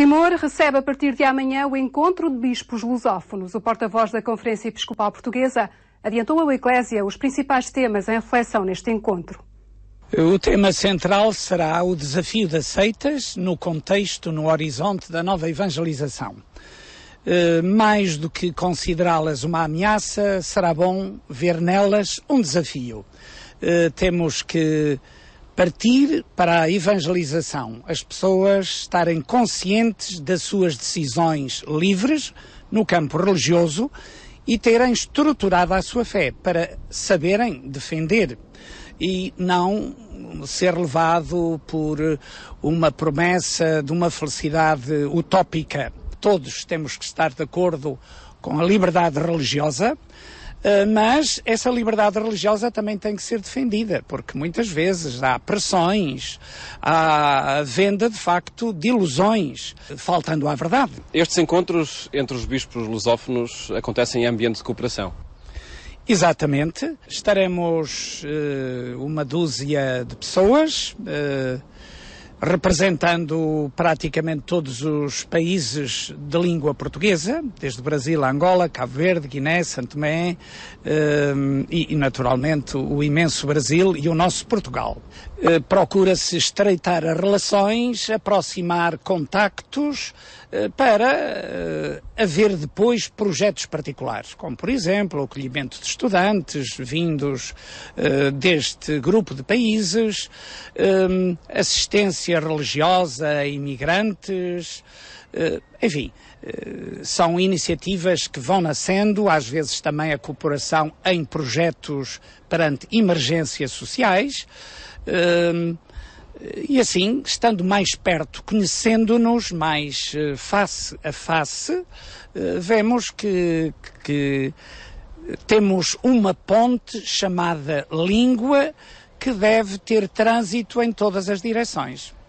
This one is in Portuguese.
Timor recebe a partir de amanhã o encontro de bispos lusófonos. O porta-voz da Conferência Episcopal Portuguesa adiantou à Eclésia os principais temas em reflexão neste encontro. O tema central será o desafio das seitas no contexto, no horizonte da nova evangelização. Eh, mais do que considerá-las uma ameaça, será bom ver nelas um desafio. Eh, temos que partir para a evangelização, as pessoas estarem conscientes das suas decisões livres no campo religioso e terem estruturado a sua fé para saberem defender e não ser levado por uma promessa de uma felicidade utópica. Todos temos que estar de acordo com a liberdade religiosa, eh, mas essa liberdade religiosa também tem que ser defendida, porque muitas vezes há pressões, há venda de facto de ilusões, faltando à verdade. Estes encontros entre os bispos lusófonos acontecem em ambiente de cooperação. Exatamente. Estaremos uh, uma dúzia de pessoas. Uh, representando praticamente todos os países de língua portuguesa, desde Brasil a Angola, Cabo Verde, Guiné, Santo Tomé eh, e, naturalmente, o imenso Brasil e o nosso Portugal. Eh, procura-se estreitar as relações, aproximar contactos eh, para haver depois projetos particulares, como, por exemplo, o acolhimento de estudantes vindos deste grupo de países, assistência religiosa imigrantes, eh, enfim, eh, são iniciativas que vão nascendo, às vezes também a cooperação em projetos perante emergências sociais. Eh, e assim, estando mais perto, conhecendo-nos mais face a face, vemos que, que temos uma ponte chamada língua que deve ter trânsito em todas as direções.